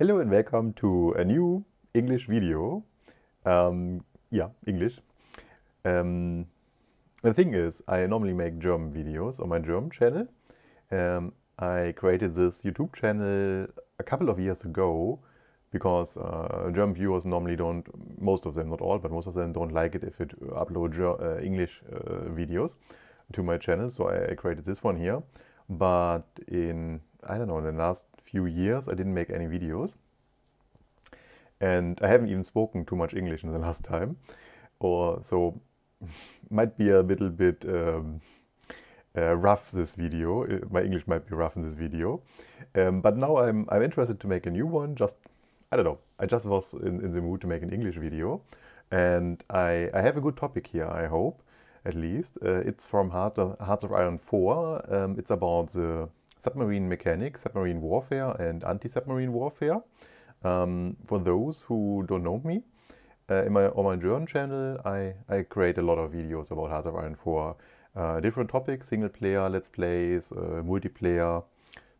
Hello and welcome to a new English video. Um, yeah, English. Um, the thing is, I normally make German videos on my German channel. Um, I created this YouTube channel a couple of years ago because uh, German viewers normally don't, most of them, not all, but most of them don't like it if it uh, upload uh, English uh, videos to my channel. So I created this one here. But in I don't know, in the last few years, I didn't make any videos. And I haven't even spoken too much English in the last time. Or so might be a little bit um, uh, rough this video. Uh, my English might be rough in this video. Um, but now I'm, I'm interested to make a new one. Just, I don't know, I just was in, in the mood to make an English video. And I, I have a good topic here, I hope, at least. Uh, it's from Heart Hearts of Iron 4. Um, it's about the submarine mechanics, submarine warfare, and anti-submarine warfare. Um, for those who don't know me, uh, in my on my German channel, I, I create a lot of videos about Hearts of Iron 4. Uh, different topics, single player, let's plays, uh, multiplayer,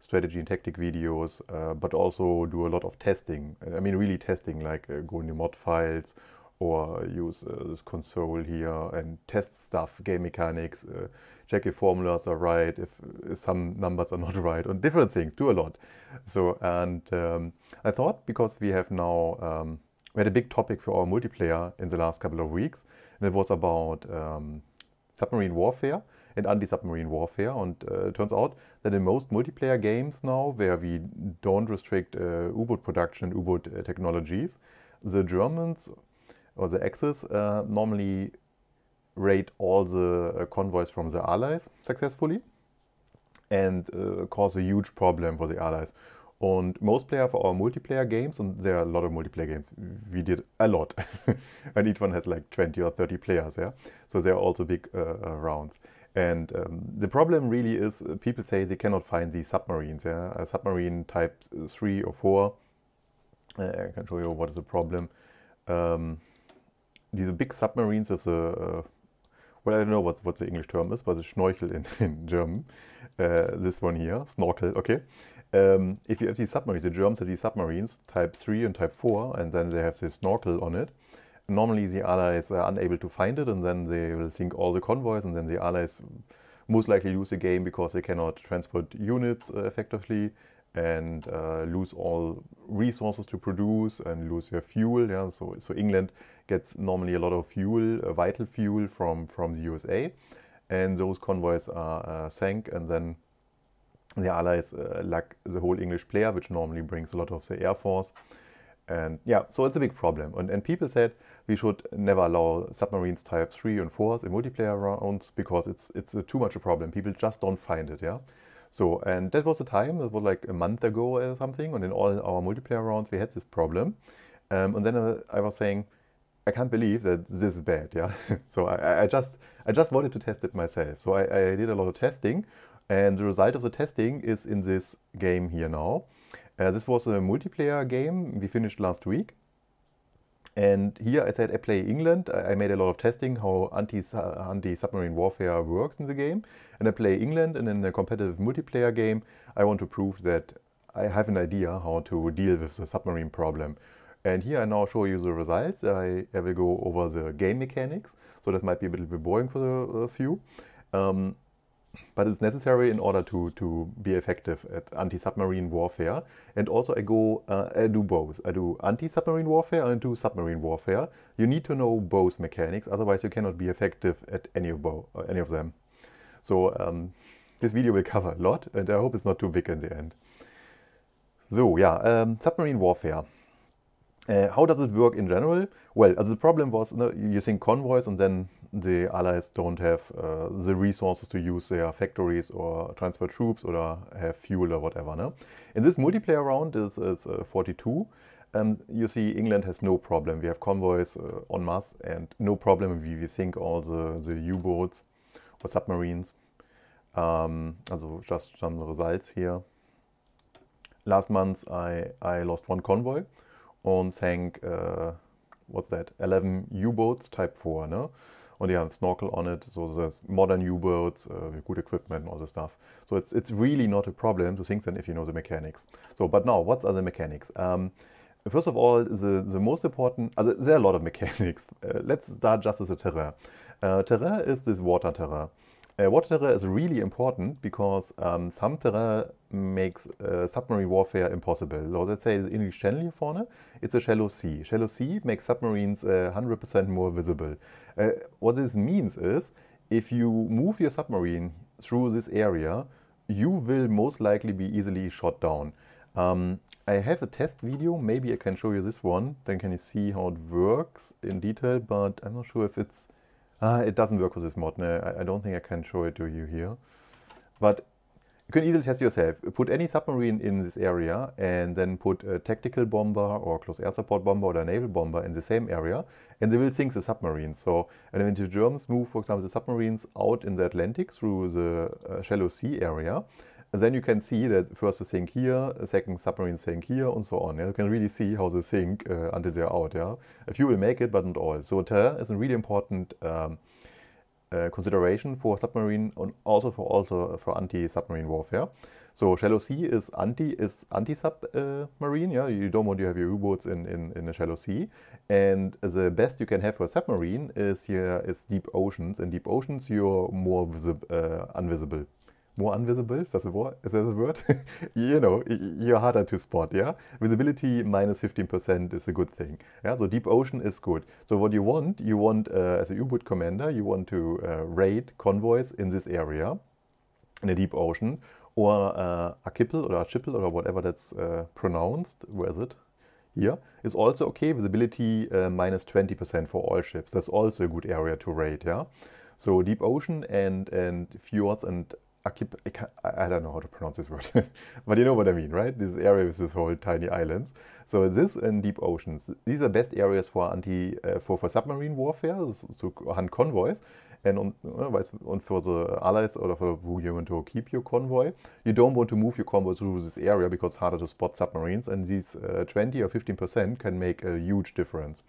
strategy and tactic videos, uh, but also do a lot of testing. I mean really testing, like uh, going to mod files or use uh, this console here and test stuff, game mechanics, uh, check if formulas are right, if uh, some numbers are not right, and different things, do a lot. So, and um, I thought because we have now, um, we had a big topic for our multiplayer in the last couple of weeks, and it was about um, submarine warfare and anti-submarine warfare. And uh, it turns out that in most multiplayer games now, where we don't restrict U-boat production, U-boat uh, technologies, the Germans or the Axis uh, normally raid all the uh, convoys from the Allies successfully and uh, cause a huge problem for the Allies. And most player for our multiplayer games, and there are a lot of multiplayer games, we did a lot. and each one has like 20 or 30 players, yeah? So there are also big uh, uh, rounds. And um, the problem really is uh, people say they cannot find these submarines, yeah? A submarine type 3 or 4. Uh, I can show you what is the problem. Um, these big submarines with äh, the, uh, well, I don't know what, what the English term is, but the Schnorchel in, in German. Uh, this one here, Snorkel, okay. Um, if you have these submarines, the Germans have these submarines, type 3 and type 4, and then they have this snorkel on it. Normally the Allies are unable to find it, and then they will sink all the convoys, and then the Allies most likely lose the game because they cannot transport units uh, effectively and uh, lose all resources to produce and lose their fuel. Yeah, so so England gets normally a lot of fuel, uh, vital fuel from from the USA, and those convoys are uh, sank, and then the Allies uh, lack the whole English player, which normally brings a lot of the air force. And yeah, so it's a big problem. And, and people said we should never allow submarines type 3 and 4s in multiplayer rounds because it's, it's uh, too much a problem. People just don't find it, yeah? So, and that was the time, that was like a month ago or something, and in all our multiplayer rounds we had this problem. Um, and then I was saying, I can't believe that this is bad, yeah. so I, I, just I just wanted to test it myself. So I, I, did a lot of testing, and the result of the testing is in this game here now. Uh, this was a multiplayer game we finished last week, and here I said I play England. I made a lot of testing how anti-submarine warfare works in the game. And I play England and in a competitive multiplayer game, I want to prove that I have an idea how to deal with the submarine problem. And here I now show you the results. I, I will go over the game mechanics. So that might be a little bit boring for the few. Um, but it's necessary in order to, to be effective at anti-submarine warfare. And also I go, uh, I do both. I do anti-submarine warfare and I do submarine warfare. You need to know both mechanics, otherwise you cannot be effective at any of, both, uh, any of them. So um, this video will cover a lot and I hope it's not too big in the end. So yeah, um, submarine warfare. Uh, how does it work in general? Well, uh, the problem was no, you think convoys and then the allies don't have uh, the resources to use their factories or transfer troops or have fuel or whatever. No? In this multiplayer round, this is uh, 42. Um, you see, England has no problem. We have convoys uh, en masse and no problem. We, we sink all the, the U-boats or submarines. Um, also just some results here. Last month I, I lost one convoy and sank, uh, what's that, 11 U-boats type 4. No? and they have snorkel on it. So there's modern U-boats, uh, good equipment, all this stuff. So it's it's really not a problem to sink them if you know the mechanics. So, but now, what are the mechanics? Um, first of all, the, the most important, uh, there are a lot of mechanics. Uh, let's start just with the terrain. Uh, terrain is this water terrain. Uh, water terror is really important because um, some terror makes uh, submarine warfare impossible. So let's say the English Channel here vorne, it's a shallow sea. Shallow sea makes submarines 100% uh, more visible. Uh, what this means is, if you move your submarine through this area, you will most likely be easily shot down. Um, I have a test video, maybe I can show you this one, then can you see how it works in detail, but I'm not sure if it's uh, it doesn't work with this mod. No, I, I don't think I can show it to you here. But you can easily test yourself. Put any submarine in this area and then put a tactical bomber or close air support bomber or a naval bomber in the same area and they will sink the submarines. So, and when the Germans move, for example, the submarines out in the Atlantic through the uh, shallow sea area, and then you can see that first the sink here, second submarine sink here, and so on. Yeah? You can really see how they sink uh, until they're out. Yeah? A few will make it, but not all. So TER is a really important um, uh, consideration for submarine and also for also for anti-submarine warfare. So shallow sea is anti is anti-submarine. Uh, yeah, you don't want to have your U-boats in, in in a shallow sea. And the best you can have for a submarine is here yeah, is deep oceans. In deep oceans, you're more uh, invisible more invisible, is that a word? Is that a word? you know, you're harder to spot, yeah? Visibility minus 15% is a good thing. Yeah, so deep ocean is good. So what you want, you want, uh, as a U-boat commander, you want to uh, raid convoys in this area, in the deep ocean, or uh, archipel or archipel or whatever that's uh, pronounced, where is it? Here is also okay, visibility uh, minus 20% for all ships. That's also a good area to raid, yeah? So deep ocean and, and fjords and I keep, I, I, don't know how to pronounce this word, but you know what I mean, right? This area with this whole tiny islands. So this and deep oceans, these are best areas for anti, uh, for, for submarine warfare, so hunt convoys, and on, uh, on for the allies or for who you want to keep your convoy. You don't want to move your convoy through this area because it's harder to spot submarines, and these uh, 20 or 15% can make a huge difference.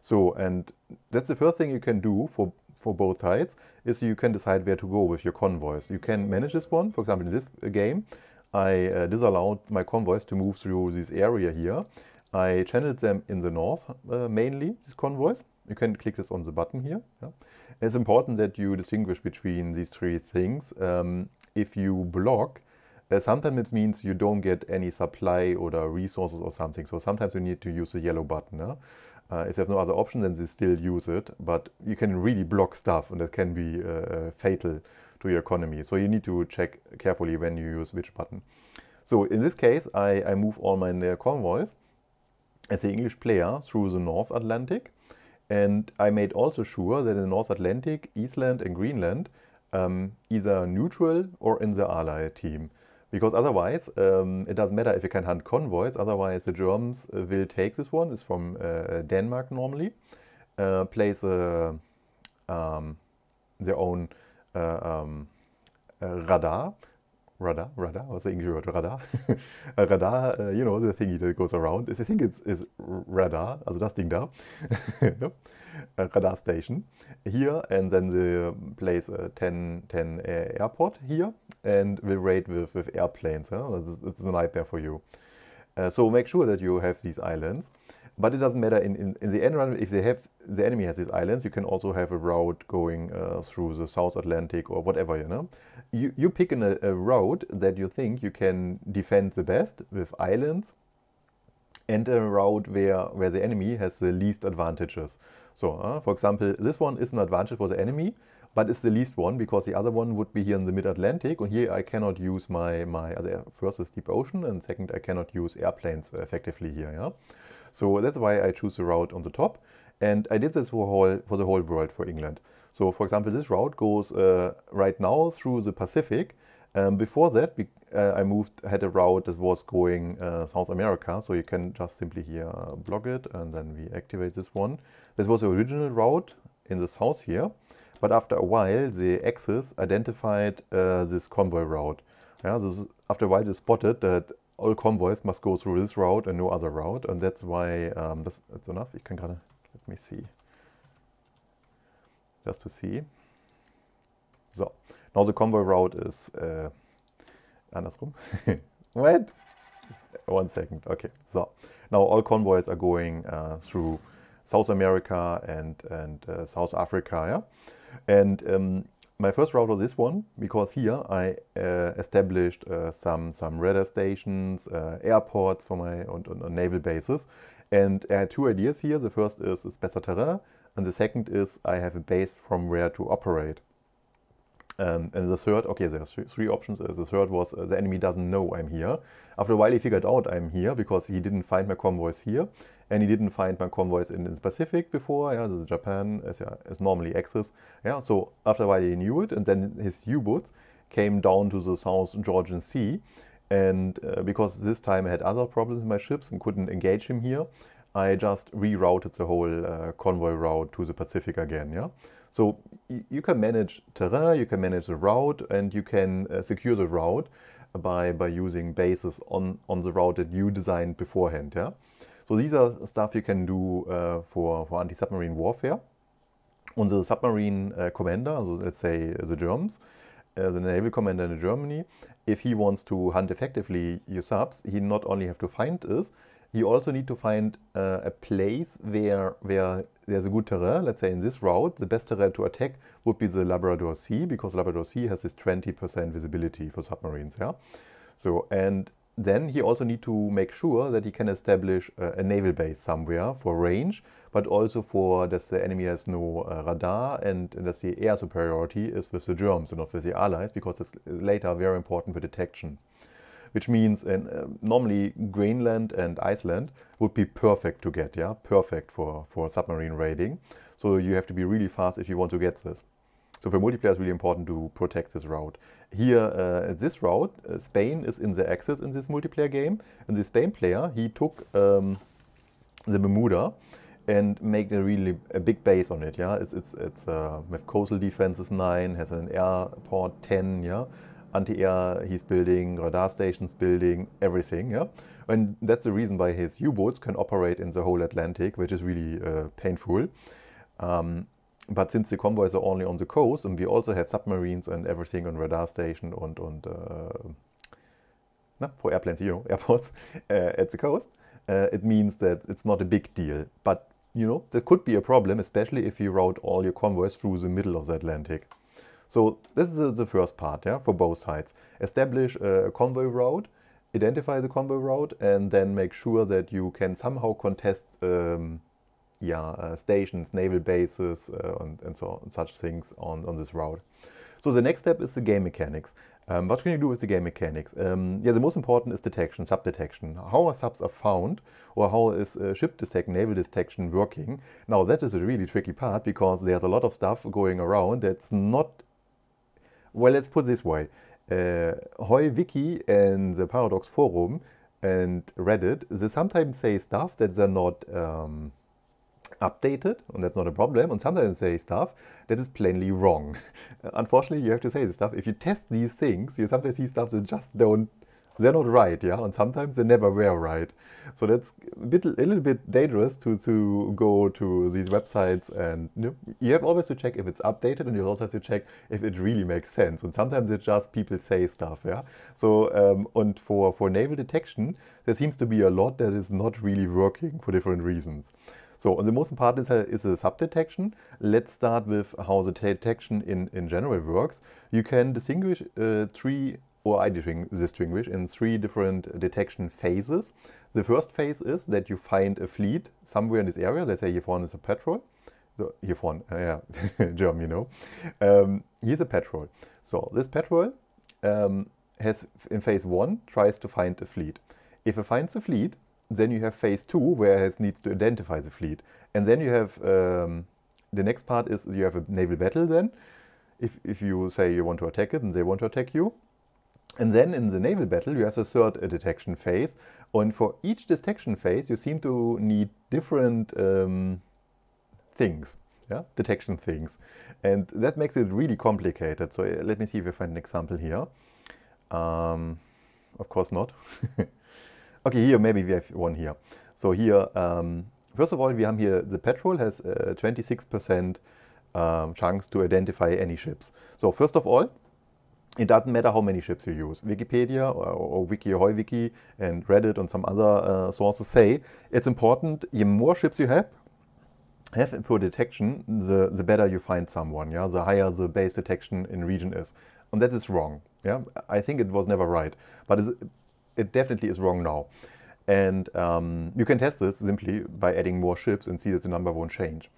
So, and that's the first thing you can do for for both sides is you can decide where to go with your convoys. You can manage this one. For example, in this game, I uh, disallowed my convoys to move through this area here. I channeled them in the north uh, mainly, these convoys. You can click this on the button here. Yeah. It's important that you distinguish between these three things. Um, if you block, uh, sometimes it means you don't get any supply or resources or something. So sometimes you need to use the yellow button. Yeah? Uh, if there's no other option, then they still use it. But you can really block stuff, and that can be uh, uh, fatal to your economy. So you need to check carefully when you use which button. So in this case, I, I move all my uh, convoys as the English player through the North Atlantic. And I made also sure that in the North Atlantic, Iceland and Greenland, um, either neutral or in the ally team. Because otherwise, um, it doesn't matter if you can hunt convoys, otherwise, the Germans uh, will take this one. It's from uh, Denmark normally. Uh, place uh, um, their own uh, um, uh, radar radar, radar, I was saying word radar. a radar, uh, you know, the thingy that goes around. Is, I think it's radar, also das Ding da, a radar station here, and then the um, place uh, 10, 10 airport here, and we raid with, with airplanes. Huh? It's, it's a nightmare for you. Uh, so make sure that you have these islands. But it doesn't matter in, in, in the end run, if they have the enemy has these islands, you can also have a route going uh, through the South Atlantic or whatever, you know. You, you pick a, a route that you think you can defend the best with islands and a route where, where the enemy has the least advantages. So, uh, for example, this one is an advantage for the enemy, but it's the least one because the other one would be here in the mid-Atlantic and here I cannot use my, my other, first is deep ocean and second I cannot use airplanes effectively here, yeah. So that's why I choose the route on the top. And I did this for, whole, for the whole world, for England. So for example, this route goes uh, right now through the Pacific. Um, before that, uh, I moved, had a route that was going uh, South America. So you can just simply here uh, block it and then we activate this one. This was the original route in the south here. But after a while, the Axis identified uh, this convoy route. Yeah, this, after a while, they spotted that all convoys must go through this route and no other route, and that's why um, this, that's enough. You can kind of let me see, just to see. So now the convoy route is uh, andersrum. Wait, one second. Okay, so now all convoys are going uh, through South America and and uh, South Africa, yeah, and um, my first route was this one because here I uh, established uh, some some radar stations, uh, airports for my and, naval bases, and I had two ideas here. The first is, is better terrain, and the second is I have a base from where to operate. Um, and the third, okay, there are three options. Uh, the third was uh, the enemy doesn't know I'm here. After a while, he figured out I'm here because he didn't find my convoys here, and he didn't find my convoys in, the Pacific before. Yeah, the Japan is, yeah, is normally Axis. Yeah, so after a while, he knew it, and then his U-boats came down to the South Georgian Sea, and uh, because this time I had other problems with my ships and couldn't engage him here, I just rerouted the whole uh, convoy route to the Pacific again. Yeah. So you can manage terrain, you can manage the route, and you can uh, secure the route by, by using bases on, on the route that you designed beforehand. Yeah? So these are stuff you can do uh, for, for anti-submarine warfare. On the submarine uh, commander, so let's say the Germans, uh, the naval commander in Germany, if he wants to hunt effectively your subs, he not only have to find this, he also need to find uh, a place where, where there's a good terrain, let's say in this route, the best terrain to attack would be the Labrador Sea because Labrador Sea has this 20% visibility for submarines. Yeah. So, and then he also need to make sure that he can establish a, a naval base somewhere for range, but also for that the enemy has no uh, radar and, and that the air superiority is with the Germans and not with the Allies because it's later very important for detection which means uh, normally Greenland and Iceland would be perfect to get, yeah, perfect for, for submarine raiding. So you have to be really fast if you want to get this. So for multiplayer, it's really important to protect this route. Here, uh, at this route, uh, Spain is in the axis in this multiplayer game. And the Spain player, he took um, the Bermuda and made a really a big base on it. Yeah, it's it's it's uh, coastal defenses nine, has an airport ten. Yeah, anti-air he's building, radar stations building, everything. Yeah, and that's the reason why his U-boats can operate in the whole Atlantic, which is really uh, painful. Um, but since the convoys are only on the coast, and we also have submarines and everything on radar station and and uh, no, for airplanes, you know, airports uh, at the coast, uh, it means that it's not a big deal. But you know, there could be a problem, especially if you route all your convoys through the middle of the Atlantic. So this is the first part yeah, for both sides. Establish a convoy route, identify the convoy route, and then make sure that you can somehow contest um, yeah, uh, stations, naval bases, uh, and, and, so on, such things on, on this route. So the next step is the game mechanics. Um, what can you do with the game mechanics? Um, yeah, the most important is detection, sub-detection. How subs are found or how is uh, ship detection, naval detection working? Now that is a really tricky part because there's a lot of stuff going around that's not well, let's put this way. Uh, Hoy Wiki and the Paradox Forum and Reddit, they sometimes say stuff that they're not um, updated, and that's not a problem, and sometimes they say stuff that is plainly wrong. Unfortunately, you have to say this stuff. If you test these things, you sometimes see stuff that just don't they're not right, yeah, and sometimes they never were right. So that's a, bit, a little bit dangerous to, to go to these websites and you, know, you have always to check if it's updated and you also have to check if it really makes sense. And sometimes it's just people say stuff, yeah. So, um, and for, for naval detection, there seems to be a lot that is not really working for different reasons. So the most important is, is the sub-detection. Let's start with how the detection in, in general works. You can distinguish uh, three or I distinguish in three different detection phases. The first phase is that you find a fleet somewhere in this area. Let's say Yvonne is a patrol. So Yvonne, uh, yeah, German, you know. Um, he's a patrol. So this patrol um, has, in phase one, tries to find a fleet. If it finds a fleet, then you have phase two, where it needs to identify the fleet. And then you have, um, the next part is you have a naval battle then. If, if you say you want to attack it and they want to attack you, and then in the naval battle, you have the third uh, detection phase. And for each detection phase, you seem to need different um, things, yeah, detection things. And that makes it really complicated. So uh, let me see if I find an example here. Um, of course not. okay, here, maybe we have one here. So here, um, first of all, we have here, the patrol has 26% uh, um, chance to identify any ships. So first of all, it doesn't matter how many ships you use. Wikipedia or, or Wiki or Wiki and Reddit and some other uh, sources say it's important. The more ships you have, have for detection, the, the better you find someone. Yeah, the higher the base detection in region is, and that is wrong. Yeah, I think it was never right, but it definitely is wrong now. And um, you can test this simply by adding more ships and see that the number won't change.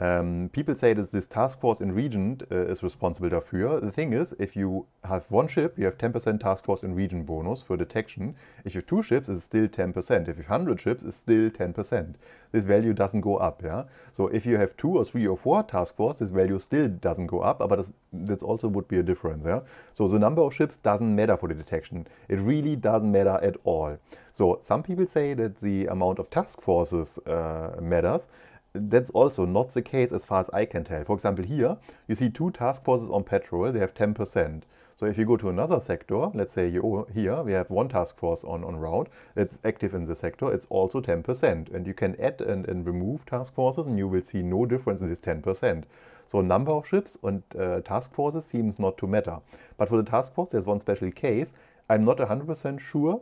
Um, people say that this task force in region uh, is responsible dafür. The thing is, if you have one ship, you have 10% task force in region bonus for detection. If you have two ships, it's still 10%. If you have 100 ships, it's still 10%. This value doesn't go up, yeah? So if you have two or three or four task force, this value still doesn't go up, but this also would be a difference, yeah? So the number of ships doesn't matter for the detection. It really doesn't matter at all. So some people say that the amount of task forces uh, matters, that's also not the case as far as I can tell. For example, here you see two task forces on patrol. they have 10%. So if you go to another sector, let's say you, oh, here we have one task force on, on route that's active in the sector, it's also 10%. And you can add and, and remove task forces and you will see no difference in this 10%. So number of ships and uh, task forces seems not to matter. But for the task force, there's one special case. I'm not 100% sure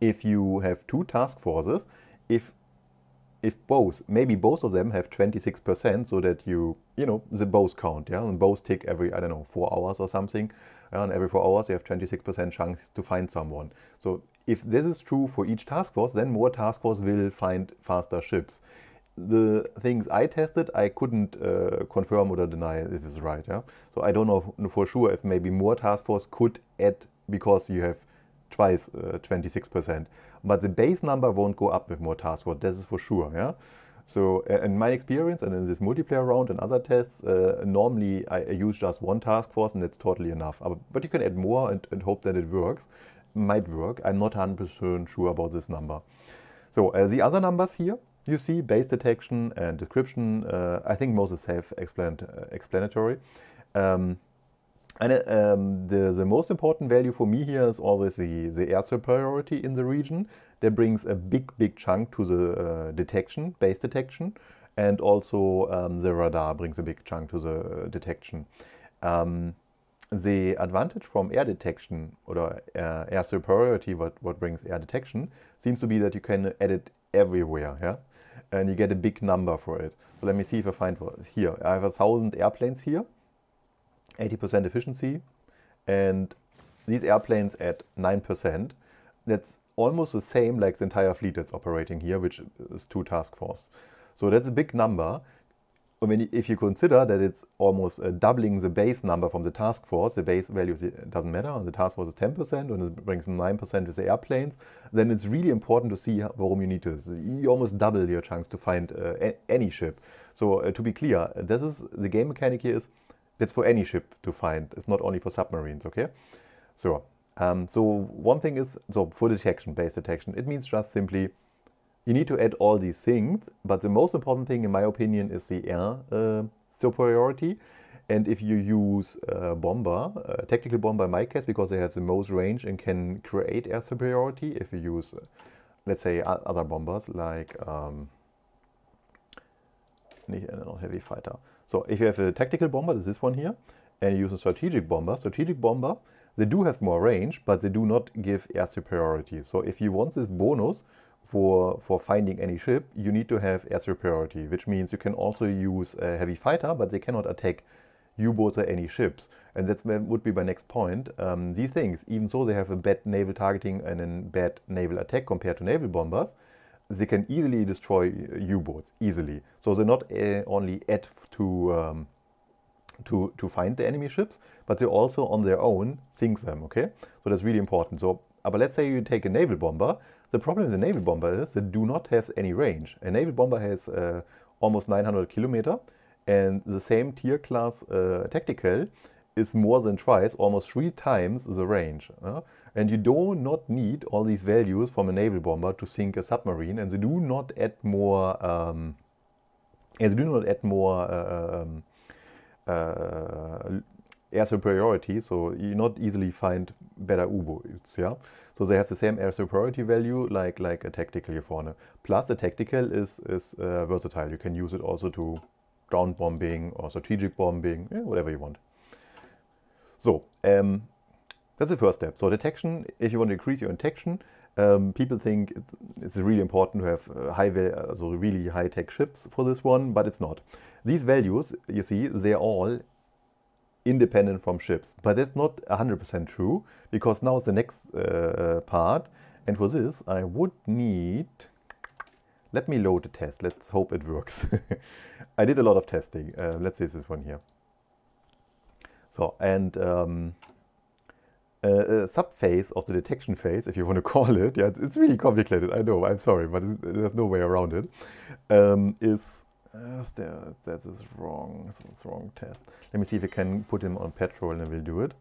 if you have two task forces, if if both, maybe both of them have 26% so that you, you know, the both count, yeah, and both tick every, I don't know, four hours or something, and every four hours you have 26% chance to find someone. So if this is true for each task force, then more task force will find faster ships. The things I tested, I couldn't uh, confirm or deny if it's right, yeah. So I don't know for sure if maybe more task force could add, because you have twice uh, 26%. But the base number won't go up with more task force, this is for sure. Yeah. So in my experience and in this multiplayer round and other tests, uh, normally I, use just one task force and that's totally enough. But you can add more and, and hope that it works. Might work. I'm not 100% sure about this number. So uh, the other numbers here, you see base detection and description, uh, I think most is self-explanatory. Uh, um, and, um, ähm, the, the most important value for me here is always the, the air superiority in the region. That brings a big, big chunk to the uh, detection, base detection. And also um, the radar brings a big chunk to the uh, detection. Um, the advantage from air detection or uh, air superiority, what, what brings air detection, seems to be that you can add it everywhere. Yeah? And you get a big number for it. So let me see if I find here. I have a thousand airplanes here 80% efficiency, and these airplanes at 9%. That's almost the same like the entire fleet that's operating here, which is two task force. So that's a big number. I mean, if you consider that it's almost uh, doubling the base number from the task force, the base value uh, doesn't matter, and the task force is 10%, and it brings 9% to the airplanes, then it's really important to see warum you need to. You almost double your chance to find uh, any ship. So uh, to be clear, this is the game mechanic here is that's for any ship to find. It's not only for submarines, okay? So, um, so one thing is, so for detection, base detection, it means just simply you need to add all these things, but the most important thing, in my opinion, is the air uh, superiority. And if you use bomber, uh, tactical bomber in my case, because they have the most range and can create air superiority. If you use, uh, let's say, other bombers like, um, nicht, heavy fighter, so if you have a tactical bomber, this is one here, and you use a strategic bomber, strategic bomber, they do have more range, but they do not give air superiority. So if you want this bonus for, for finding any ship, you need to have air superiority, which means you can also use a heavy fighter, but they cannot attack U-boats or any ships. And that would be my next point. Um, these things, even though they have a bad naval targeting and a bad naval attack compared to naval bombers, they can easily destroy uh, U-boats easily. So they're not uh, only at to um, to to find the enemy ships, but they also on their own sink them. Okay, so that's really important. So, uh, but let's say you take a naval bomber. The problem with a naval bomber is they do not have any range. A naval bomber has uh, almost 900 kilometer, and the same tier class uh, tactical is more than twice, almost three times the range. Uh? And you do not need all these values from a naval bomber to sink a submarine, and they do not add more. Um, and they do not add more uh, uh, um, uh air superiority, so you not easily find better U-boats, yeah? So they have the same air superiority value like like a tactical here vorne. Plus a tactical is, is uh, versatile. You can use it also to ground bombing or strategic bombing, yeah, whatever you want. So, um, that's the first step. So detection, if you want to increase your detection, um, people think it's, it's, really important to have uh, high, uh, so really high-tech chips for this one, but it's not. These values, you see, they're all independent from chips, but that's not 100% true because now is the next uh, uh, part. And for this, I would need, let me load the test. Let's hope it works. I did a lot of testing. Uh, let's see this one here. So, and um, uh, uh, subphase of the detection phase, if you want to call it, yeah, it's really complicated, I know, I'm sorry, but there's no way around it. Um, is uh, there, that is wrong, so it's wrong test. Let me see if we can put him on petrol and we'll do it.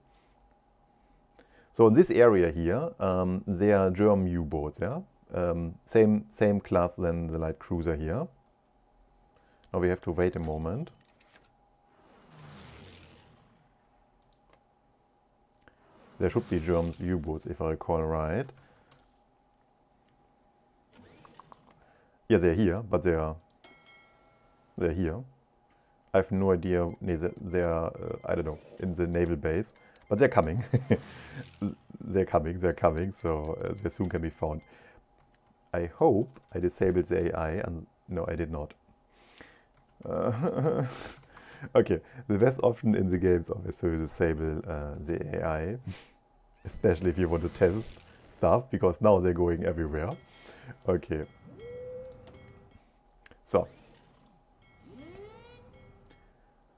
So in this area here, um, are German U-boats, yeah? Um, same, same class than the light cruiser here. Now we have to wait a moment. There should be German U-boats, if I recall right. Yeah, they're here, but they are... They're here. I have no idea. Nee, they are, uh, I don't know, in the naval base. But they're coming. they're coming, they're coming, so uh, they soon can be found. I hope I disabled the AI, and no, I did not. Uh, okay, the best option in the game is obviously disable uh, the AI, especially if you want to test stuff, because now they're going everywhere. Okay. So.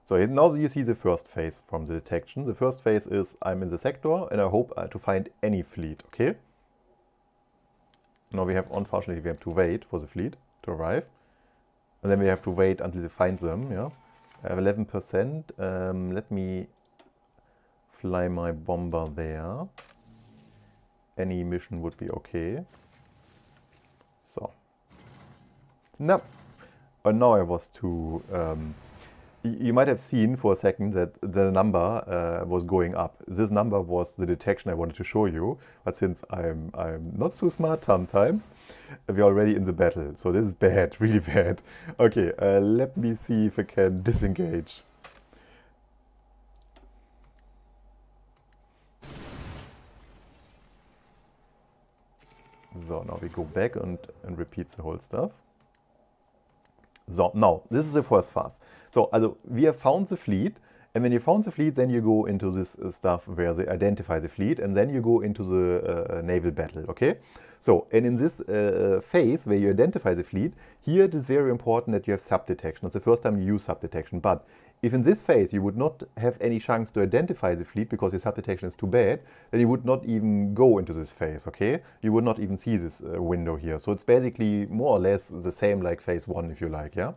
So now you see the first phase from the detection. The first phase is I'm in the sector and I hope uh, to find any fleet, okay? Now we have, unfortunately, we have to wait for the fleet to arrive. And then we have to wait until they find them, yeah? I have 11%. Um, let me fly my bomber there. Any mission would be okay. So. No. And now I was too um, you might have seen for a second that the number uh, was going up. This number was the detection I wanted to show you, but since I'm, I'm not so smart sometimes, we're already in the battle. So this is bad, really bad. Okay, uh, let me see if I can disengage. So now we go back and, and repeat the whole stuff. So, now, this is the first phase. So, also, we have found the fleet, and when you found the fleet, then you go into this uh, stuff where they identify the fleet, and then you go into the uh, uh naval battle, okay? So, and in this uh, uh, phase where you identify the fleet, here it is very important that you have sub detection. It's the first time you use sub detection, but if in this phase you would not have any chance to identify the fleet because your sub detection is too bad, then you would not even go into this phase, okay? You would not even see this uh, window here. So it's basically more or less the same like phase one, if you like, yeah?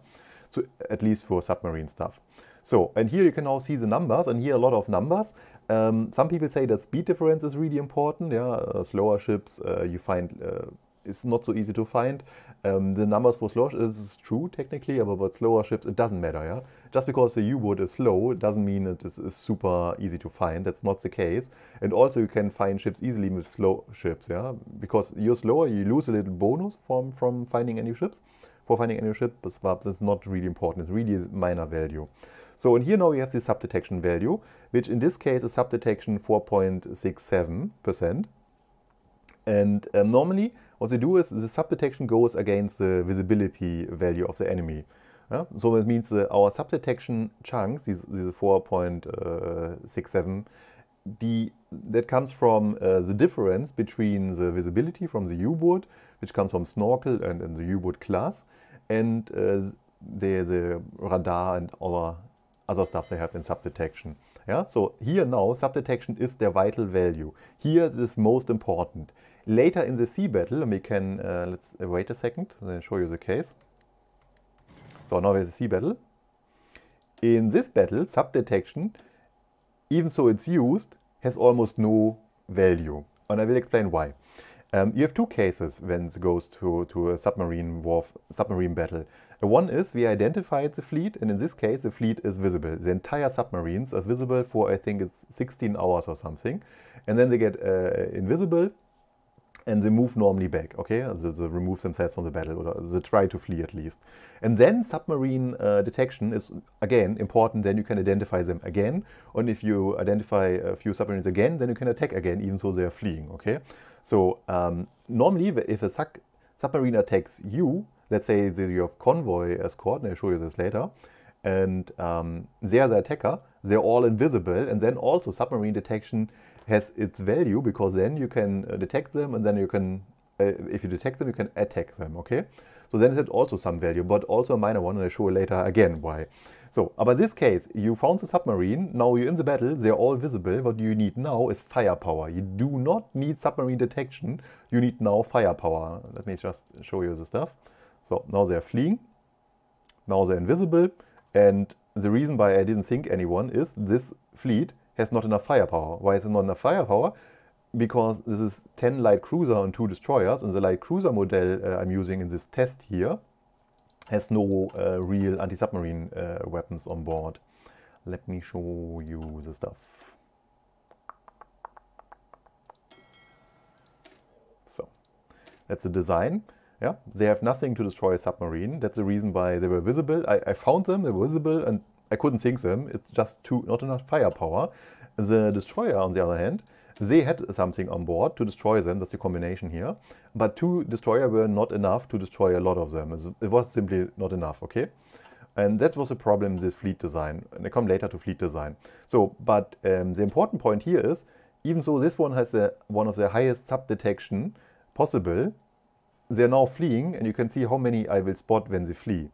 So at least for submarine stuff. So, and here you can now see the numbers, and here a lot of numbers. Um, some people say that speed difference is really important. Yeah, uh, slower ships, uh, you find uh, it's not so easy to find. Um, the numbers for slow is true technically, but about slower ships, it doesn't matter. Yeah, just because the U-boat is slow doesn't mean it is, is, super easy to find. That's not the case. And also, you can find ships easily with slow ships. Yeah, because you're slower, you lose a little bonus from from finding any ships, for finding any ship. But that's not really important. It's really minor value. So in here now we have the subdetection value, which in this case is subdetection 4.67 percent. And um, normally what they do is the sub detection goes against the visibility value of the enemy. Yeah? So it means our sub detection chunks, these, these 4.67, uh, the, that comes from uh, the difference between the visibility from the U-boat, which comes from Snorkel and, and the U-boat class, and uh, the, the radar and other, other stuff they have in sub detection. Yeah? So here now, sub detection is their vital value. Here it is most important. Later in the sea battle, we can, uh, let's uh, wait a 2nd Then show you the case. So now we have a sea battle. In this battle, sub detection, even though it's used, has almost no value. And I will explain why. Um, you have two cases when it goes to, to a submarine warf, submarine battle. One is we identified the fleet, and in this case, the fleet is visible. The entire submarines are visible for, I think, it's 16 hours or something. And then they get uh, invisible, and they move normally back, okay? They, they, remove themselves from the battle, or they try to flee at least. And then submarine uh, detection is, again, important. Then you can identify them again. And if you identify a few submarines again, then you can attack again, even though they are fleeing, okay? So um, normally, if a submarine attacks you, let's say that you have convoy escort, and I'll show you this later, and um, they're the attacker, they're all invisible, and then also submarine detection has its value because then you can uh, detect them and then you can, uh, if you detect them, you can attack them, okay? So then it also some value, but also a minor one, and I show later again why. So, but this case, you found the submarine, now you're in the battle, they're all visible. What you need now is firepower. You do not need submarine detection, you need now firepower. Let me just show you the stuff. So now they're fleeing, now they're invisible, and the reason why I didn't sink anyone is this fleet has not enough firepower. Why is it not enough firepower? Because this is 10 light cruiser and two destroyers, and the light cruiser model uh, I'm using in this test here has no uh, real anti-submarine uh, weapons on board. Let me show you the stuff. So, that's the design. Yeah, they have nothing to destroy a submarine. That's the reason why they were visible. I, I found them, they were visible, and I couldn't sink them. It's just too not enough firepower. The destroyer, on the other hand, they had something on board to destroy them. That's the combination here. But two destroyers were not enough to destroy a lot of them. It was simply not enough, okay? And that was a problem in this fleet design. And I come later to fleet design. So, but um, the important point here is, even though this one has a, one of the highest sub-detection possible, they're now fleeing, and you can see how many I will spot when they flee.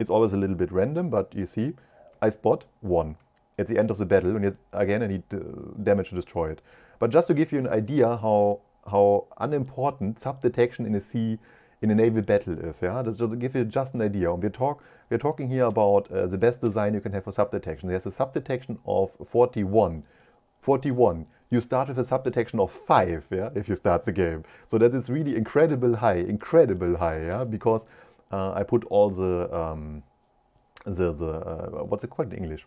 It's always a little bit random, but you see, I spot one at the end of the battle, and yet again I need uh, damage to destroy it. But just to give you an idea how how unimportant sub detection in a sea in a naval battle is, yeah, just to give you just an idea. And we talk we're talking here about uh, the best design you can have for sub detection. There's a sub detection of 41. 41. You start with a sub detection of 5, yeah, if you start the game. So that is really incredible high, incredible high, yeah, because uh, I put all the um, the, the uh, what's it called in English?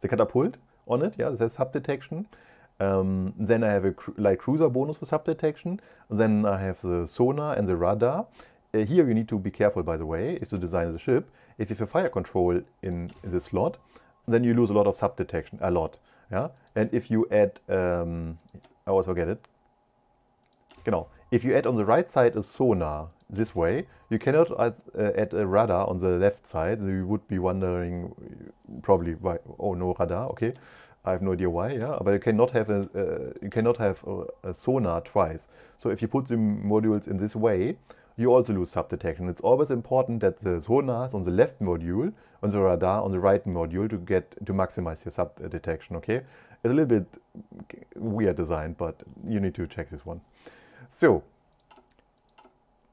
The catapult on it. Yeah, it says sub detection. Um, then I have a cru light cruiser bonus for sub detection. Then I have the sonar and the radar. Uh, here you need to be careful, by the way, if you design the ship. If you have fire control in the slot, then you lose a lot of sub detection, a lot. Yeah, and if you add, um, I always forget it. Genau. If you add on the right side a sonar this way, you cannot add, uh, add a radar on the left side. You would be wondering probably why, oh no radar, okay. I have no idea why, yeah, but you cannot have a uh, you cannot have a, a, sonar twice. So if you put the modules in this way, you also lose sub detection. It's always important that the sonar is on the left module, on the radar on the right module to get to maximize your sub detection. Okay, it's a little bit weird design, but you need to check this one. So,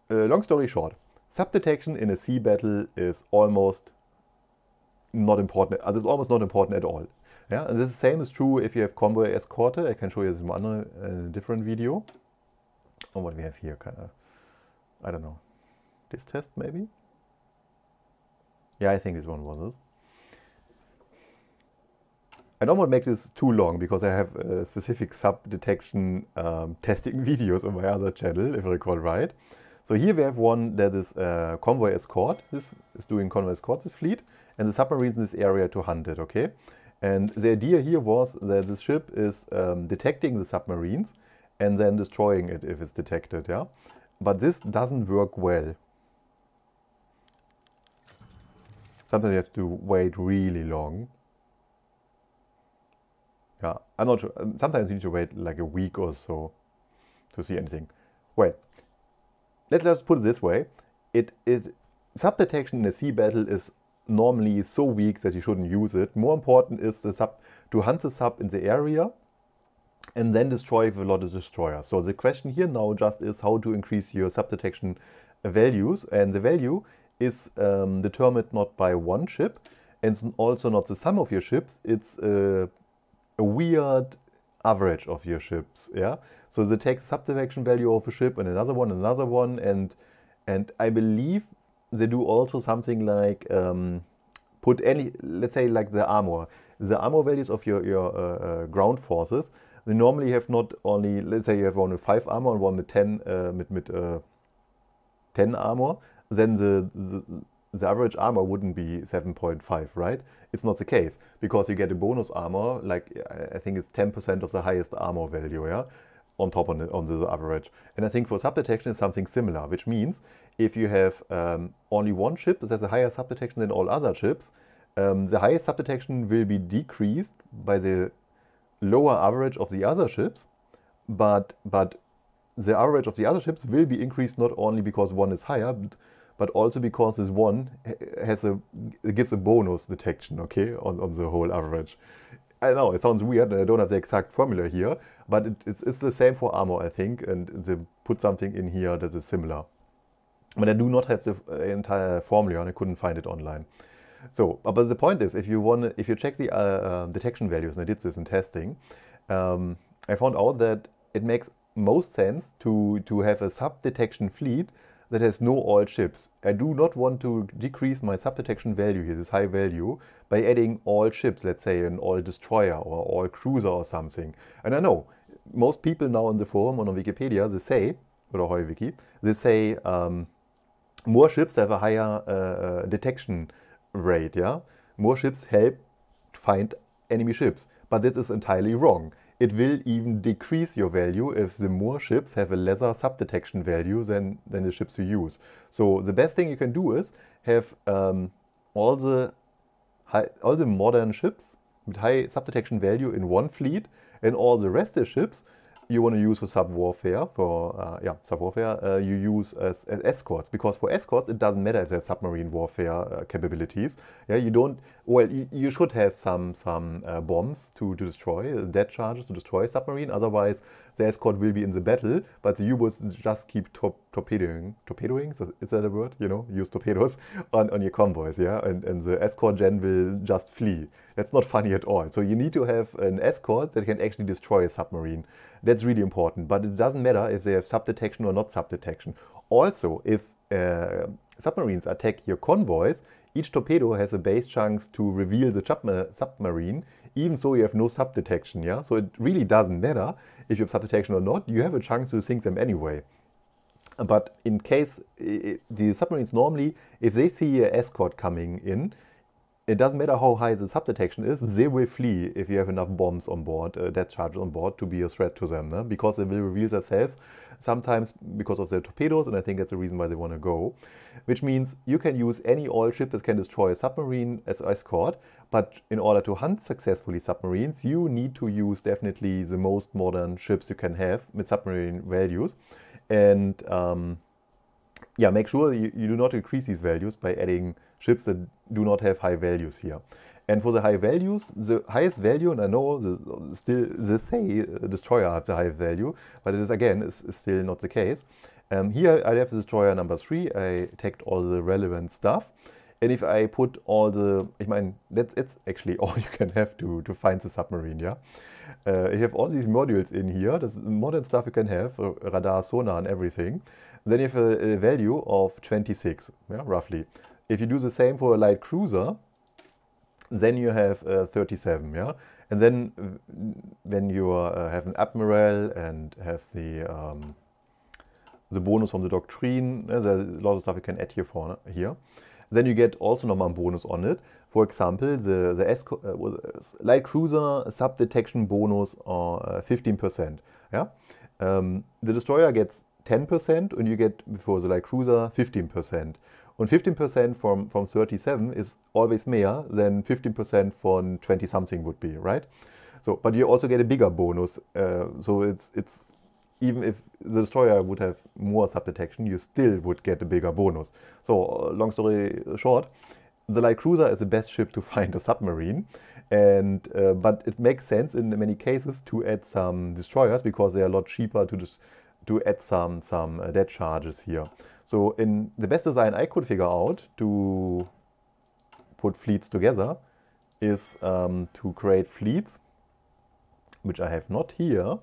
uh, long story short, subdetection in a sea battle is almost not important, as it's almost not important at all. Yeah, and the same is true if you have convoy escort. I can show you this in one different video. on oh, what we have here, kind of, I don't know, this test maybe? Yeah, I think this one was this. I don't want to make this too long because I have specific sub-detection um, testing videos on my other channel, if I recall right. So here we have one that is uh, Convoy Escort. This is doing Convoy Escort, this fleet, and the submarines in this area to hunt it, okay? And the idea here was that this ship is um, detecting the submarines and then destroying it if it's detected, yeah? But this doesn't work well. Sometimes you have to wait really long yeah, I'm not sure. Um, sometimes you need to wait like a week or so to see anything. Wait. let's just put it this way. It, it, sub detection in a sea battle is normally so weak that you shouldn't use it. More important is the sub to hunt the sub in the area and then destroy if a lot of destroyers. So the question here now just is how to increase your sub detection values and the value is um, determined not by one ship and also not the sum of your ships, it's uh, a weird average of your ships, yeah? So they take subdivision value of a ship and another one, another one, and and I believe they do also something like um, put any, let's say like the armor, the armor values of your, your uh, uh, ground forces, they normally have not only, let's say you have one with 5 armor and one with 10, uh, with uh, 10 armor, then the, the average armor wouldn't be 7.5, right? It's not the case because you get a bonus armor, like I think it's 10% of the highest armor value, yeah? On top on the, on the average. And I think for sub detection it's something similar, which means if you have um, only one chip that has a higher sub detection than all other chips, um, the highest sub detection will be decreased by the lower average of the other chips, but, but the average of the other chips will be increased not only because one is higher, but but also because this one has a gives a bonus detection, okay, on, on the whole average. I know it sounds weird, and I don't have the exact formula here, but it, it's, it's the same for armor, I think, and they put something in here that is similar. But I do not have the uh, entire formula, and I couldn't find it online. So, but the point is, if you want, if you check the uh, uh, detection values, and I did this in testing, um, I found out that it makes most sense to to have a sub detection fleet that has no all chips. I do not want to decrease my sub-detection value here, this high value, by adding all chips, let's say an all destroyer or all cruiser or something. And I know, most people now on the forum or on Wikipedia, they say, or wiki, they say um, more ships have a higher uh, uh, detection rate, yeah? More ships help find enemy ships. But this is entirely wrong. It will even decrease your value if the more ships have a lesser subdetection value than, than the ships you use. So the best thing you can do is have um, all the high, all the modern ships with high subdetection value in one fleet and all the rest of the ships you want to use for sub warfare, for uh, yeah, sub warfare, uh, you use as, as, escorts because for escorts it doesn't matter if they have submarine warfare uh, capabilities. Yeah, you don't. Well, you, you should have some some uh, bombs to, to destroy, uh, dead charges to destroy submarine. Otherwise, the escort will be in the battle, but the U-boats just keep torpedoing, torpedoing. So is that a word? You know, use torpedoes on, on your convoys. Yeah, and and the escort gen will just flee. That's not funny at all. So you need to have an escort that can actually destroy a submarine. That's really important, but it doesn't matter if they have sub detection or not sub detection. Also, if uh, submarines attack your convoys, each torpedo has a base chance to reveal the submarine, even so you have no sub detection, yeah? So it really doesn't matter if you have sub detection or not, you have a chance to sink them anyway. But in case, the submarines normally, if they see an escort coming in, it doesn't matter how high the subdetection is, they will flee if you have enough bombs on board, uh, death charges on board, to be a threat to them, because they will reveal themselves, sometimes because of their torpedoes, and I think that's the reason why they want to go. Which means you can use any oil ship that can destroy a submarine as escort, but in order to hunt successfully submarines, you need to use definitely the most modern ships you can have with submarine values. And um, yeah, make sure you, you do not increase these values by adding ships that do not have high values here. And for the high values, the highest value, and I know the, still the say uh, destroyer has the high value, but it is again is, still not the case. Um, here I have the destroyer number 3, I tagged all the relevant stuff. And if I put all the, I mean, that's it's actually all you can have to, to find the submarine, yeah? Uh, you have all these modules in here, this modern stuff you can have, uh, radar, sonar and everything. Then you have a, a value of 26, yeah, roughly. If you do the same for a light cruiser, then you have uh, 37, yeah? And then when you uh, have an admiral and have the um, the bonus from the doctrine, uh, there's a lot of stuff you can add here for here. Then you get also nochmal a bonus on it. For example, the, the S uh, uh, light cruiser sub-detection bonus are uh, 15%. Yeah? Um, the destroyer gets 10% and you get for the light cruiser 15%. Und 15% from, from 37 is always more than 15% from 20 something would be, right? So, but you also get a bigger bonus. Uh, so it's, it's even if the destroyer would have more subdetection, you still would get a bigger bonus. So, long story short, the light cruiser is the best ship to find a submarine, and uh, but it makes sense in many cases to add some destroyers because they are a lot cheaper to to add some some uh, dead charges here. So in the best design I could figure out to put fleets together is um, to create fleets, which I have not here.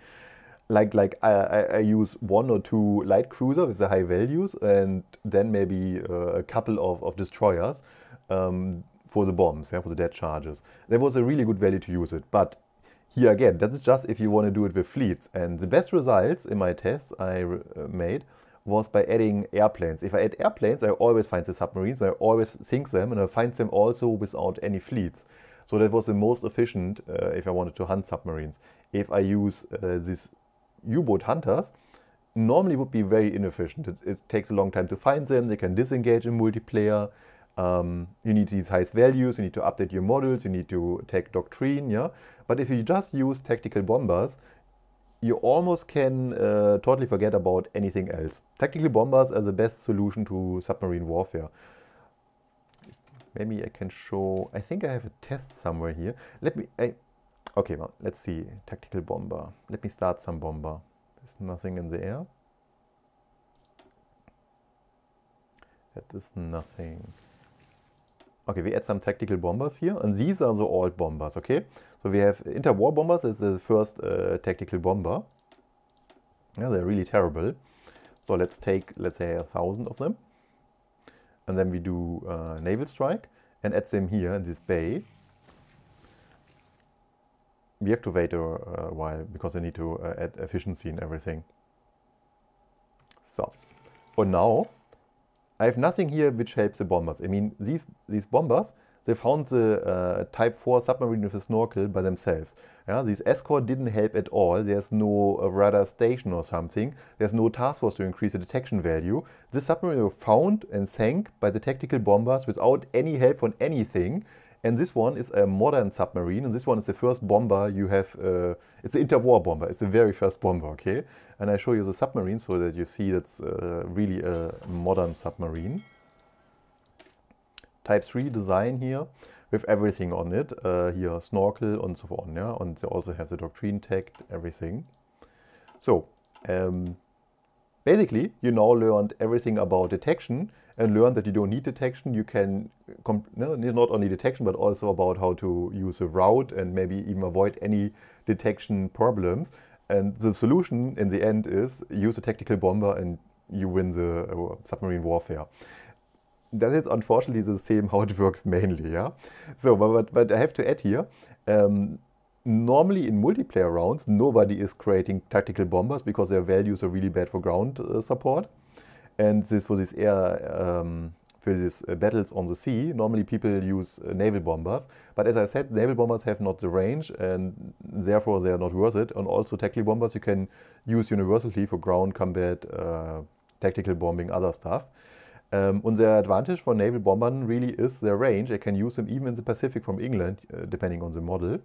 like like I, I, I, use one or two light cruiser with the high values and then maybe uh, a couple of, of destroyers um, for the bombs, yeah, for the dead charges. That was a really good value to use it, but here again, that's just if you want to do it with fleets. And the best results in my tests I uh, made was by adding airplanes. If I add airplanes, I always find the submarines, I always sink them, and I find them also without any fleets. So that was the most efficient uh, if I wanted to hunt submarines. If I use uh, these U-boat hunters, normally would be very inefficient. It, it, takes a long time to find them, they can disengage in multiplayer. Um, you need these highest values, you need to update your models, you need to take doctrine, yeah. But if you just use tactical bombers, you almost can uh, totally forget about anything else. Tactical bombers are the best solution to submarine warfare. Maybe I can show, I think I have a test somewhere here. Let me, I, okay, well, let's see, tactical bomber. Let me start some bomber. There's nothing in the air. That is nothing. Okay, we add some tactical bombers here, and these are the old bombers, okay? So we have interwar bombers as the first uh, tactical bomber. Yeah, they're really terrible. So let's take, let's say, a thousand of them. And then we do uh, naval strike and add them here in this bay. We have to wait a, a while because I need to uh, add efficiency and everything. So, but now, I have nothing here which helps the bombers. I mean, these, these bombers they found the uh, Type 4 submarine with a snorkel by themselves. Yeah, this escort didn't help at all. There's no uh, radar station or something. There's no task force to increase the detection value. This submarine was found and sank by the tactical bombers without any help on anything. And this one is a modern submarine, and this one is the first bomber you have. Uh, it's the interwar bomber. It's the very first bomber, okay? And I show you the submarine so that you see that's uh, really a modern submarine. Type 3 design here with everything on it. Uh, here snorkel and so on. Yeah, and they also have the doctrine tag, everything. So um, basically, you now learned everything about detection and learned that you don't need detection. You can no, not only detection, but also about how to use a route and maybe even avoid any detection problems. And the solution in the end is use a tactical bomber and you win the uh, submarine warfare that is unfortunately the same how it works mainly, yeah? So, but, but I have to add here, um, normally in multiplayer rounds, nobody is creating tactical bombers because their values are really bad for ground uh, support. And this for this air, um, for these uh, battles on the sea, normally people use uh, naval bombers. But as I said, naval bombers have not the range and therefore they are not worth it. And also tactical bombers you can use universally for ground combat, uh, tactical bombing, other stuff. Um, ähm, and their advantage for naval bombers really is their range. They can use them even in the Pacific from England, uh, depending on the model.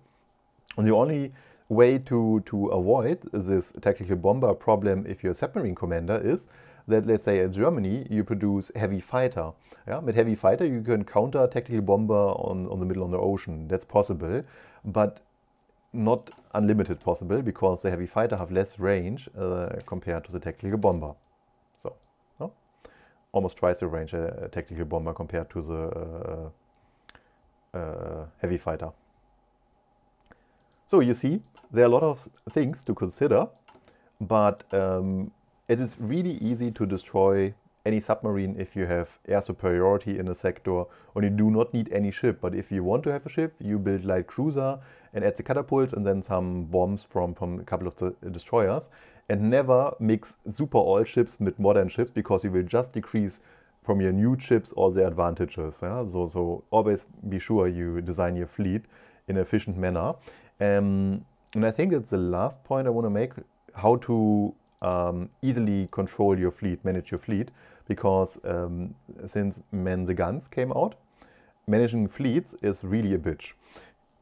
And the only way to, to avoid this tactical bomber problem if you're a submarine commander is that, let's say, in Germany, you produce heavy fighter. Yeah? With heavy fighter, you can counter tactical bomber on, on the middle of the ocean. That's possible. But not unlimited possible because the heavy fighter have less range uh, compared to the tactical bomber almost twice the range a, a tactical bomber compared to the uh, uh, uh, heavy fighter. So you see, there are a lot of things to consider, but um, it is really easy to destroy any submarine if you have air superiority in a sector and you do not need any ship. But if you want to have a ship, you build light cruiser and add the catapults and then some bombs from, from a couple of the destroyers. And never mix super old chips with modern chips because you will just decrease from your new chips all the advantages. Yeah? So, so always be sure you design your fleet in an efficient manner. Um, and I think that's the last point I want to make, how to um, easily control your fleet, manage your fleet, because um, since Man the Guns came out, managing fleets is really a bitch.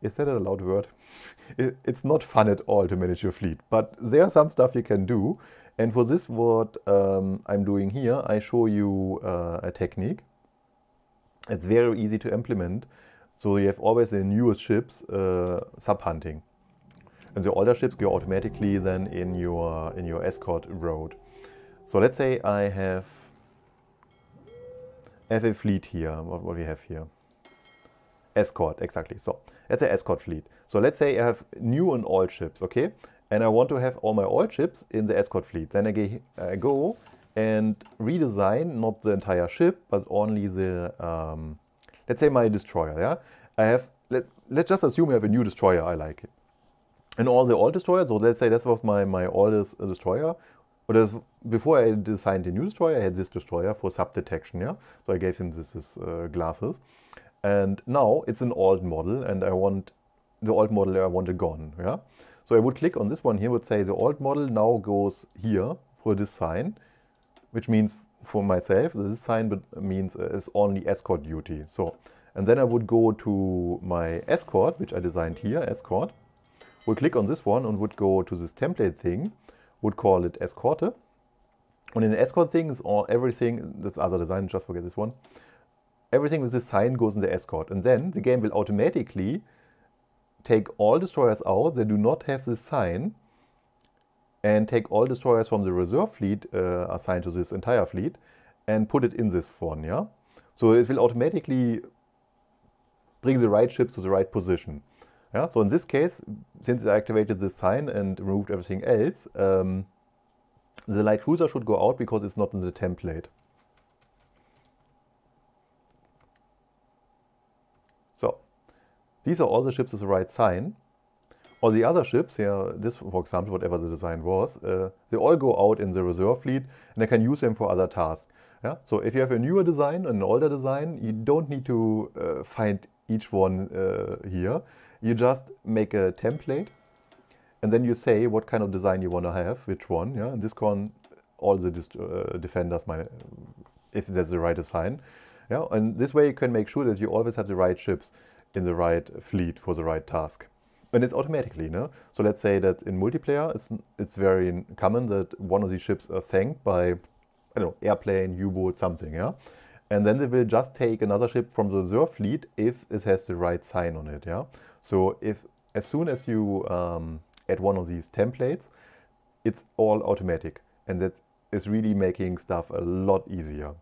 Is that a loud word? it's not fun at all to manage your fleet, but there are some stuff you can do. And for this, what um, I'm doing here, I show you uh, a technique. It's very easy to implement. So you have always the newest ships uh, sub-hunting. And the older ships go automatically then in your, in your escort road. So let's say I have, have a fleet here, what, what we have here. Escort, exactly. So let's say escort fleet. So let's say I have new and old ships, okay? And I want to have all my old ships in the escort fleet. Then I, go and redesign not the entire ship, but only the, um, let's say my destroyer, yeah? I have, let, let's just assume I have a new destroyer, I like it. And all the old destroyers, so let's say this was my, my oldest destroyer, but before I designed the new destroyer, I had this destroyer for sub-detection, yeah? So I gave him this, this uh, glasses. And now it's an old model and I want the old model I wanted gone. Yeah? So I would click on this one here, would say the old model now goes here for this sign, which means for myself, this sign means uh, it's is only escort duty. So, and then I would go to my escort, which I designed here, escort, would click on this one and would go to this template thing, would call it escorte. And in the escort thing is all everything, this other design, just forget this one. Everything with this sign goes in the escort. And then the game will automatically take all destroyers out that do not have this sign and take all destroyers from the reserve fleet uh, assigned to this entire fleet and put it in this one, yeah? So it will automatically bring the right ships to the right position. Yeah, so in this case, since I activated this sign and removed everything else, um, the light cruiser should go out because it's not in the template. These are all the ships with the right sign. All the other ships, here, this for example, whatever the design was, uh, they all go out in the reserve fleet and I can use them for other tasks. Yeah? So if you have a newer design, an older design, you don't need to uh, find each one uh, here. You just make a template and then you say what kind of design you want to have, which one. Yeah? In this one, all the uh, defenders, my, if that's the right design. Yeah? And this way you can make sure that you always have the right ships in the right fleet for the right task. And it's automatically, no? So let's say that in multiplayer, it's, it's very common that one of these ships are sank by, I don't know, airplane, U-boat, something, yeah? And then they will just take another ship from the reserve fleet if it has the right sign on it, yeah? So if as soon as you um, add one of these templates, it's all automatic. And that is really making stuff a lot easier.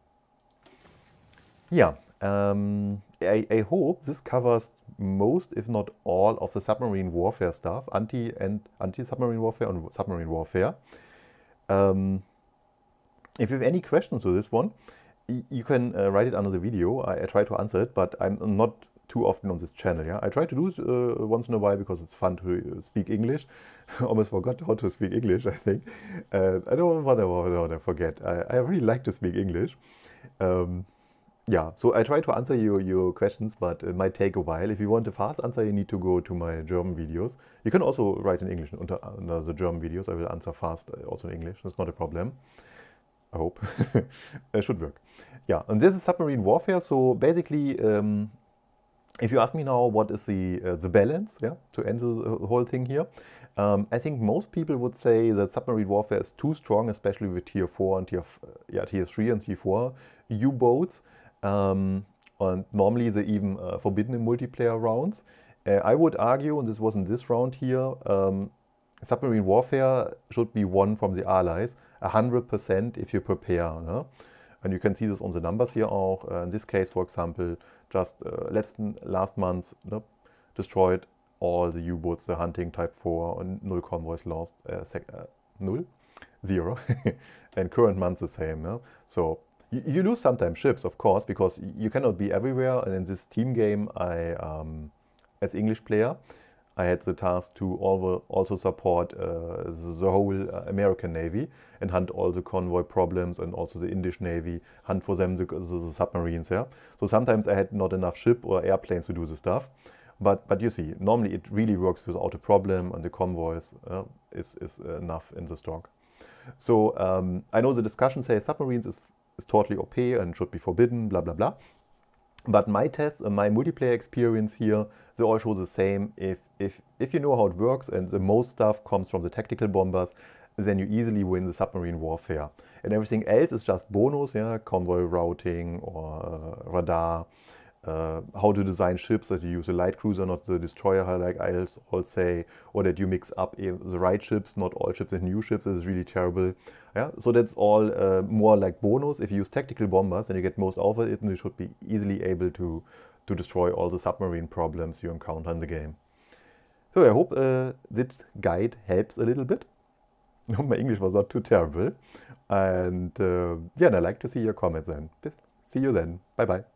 Yeah. Um, I, I hope this covers most, if not all, of the submarine warfare stuff, anti and anti-submarine warfare and submarine warfare. Um, if you have any questions to this one, you can uh, write it under the video. I, I, try to answer it, but I'm not too often on this channel. Yeah, I try to do it uh, once in a while because it's fun to uh, speak English. Almost forgot how to speak English. I think uh, I don't want to, forget. I, I, really like to speak English. Um, yeah, so I try to answer your, your questions, but it might take a while. If you want a fast answer, you need to go to my German videos. You can also write in English under, under the German videos. I will answer fast uh, also in English. That's not a problem. I hope. it should work. Yeah, and this is submarine warfare. So basically, um, if you ask me now what is the, uh, the balance, yeah, to end the whole thing here, um, I think most people would say that submarine warfare is too strong, especially with tier 4 and tier, yeah, tier 3 and tier 4 U-boats. Um, ähm, and normally they even uh, forbidden in multiplayer rounds. Uh, I would argue, and this was not this round here, um, submarine warfare should be won from the allies 100% if you prepare. No? And you can see this on the numbers here auch. Uh, in this case, for example, just uh, last, last month no, destroyed all the U-boats, the hunting type 4, and null convoys lost, uh, sec, uh, null? Zero. and current month the same. No? So you, lose sometimes ships, of course, because you cannot be everywhere. And in this team game, I, um, as English player, I had the task to also support uh, the whole uh, American Navy and hunt all the convoy problems and also the Indian Navy, hunt for them the, the, the submarines. Yeah? So sometimes I had not enough ship or airplanes to do the stuff. But, but you see, normally it really works without a problem and the convoys uh, is, is enough in the stock. So um, I know the discussion says submarines is is totally OP and should be forbidden, blah, blah, blah. But my tests and uh, my multiplayer experience here, they all show the same. If, if, if you know how it works and the most stuff comes from the tactical bombers, then you easily win the submarine warfare. And everything else is just bonus, yeah, convoy routing or uh, radar, uh, how to design ships that you use a light cruiser, not the destroyer, like I all say, or that you mix up eh, the right ships, not all ships and new ships, this is really terrible. Yeah, so that's all uh, more like bonus. If you use tactical bombers and you get most out of it, you should be easily able to, to destroy all the submarine problems you encounter in the game. So I hope uh, this guide helps a little bit. My English was not too terrible. And uh, yeah, and I'd like to see your comments. then. See you then. Bye-bye.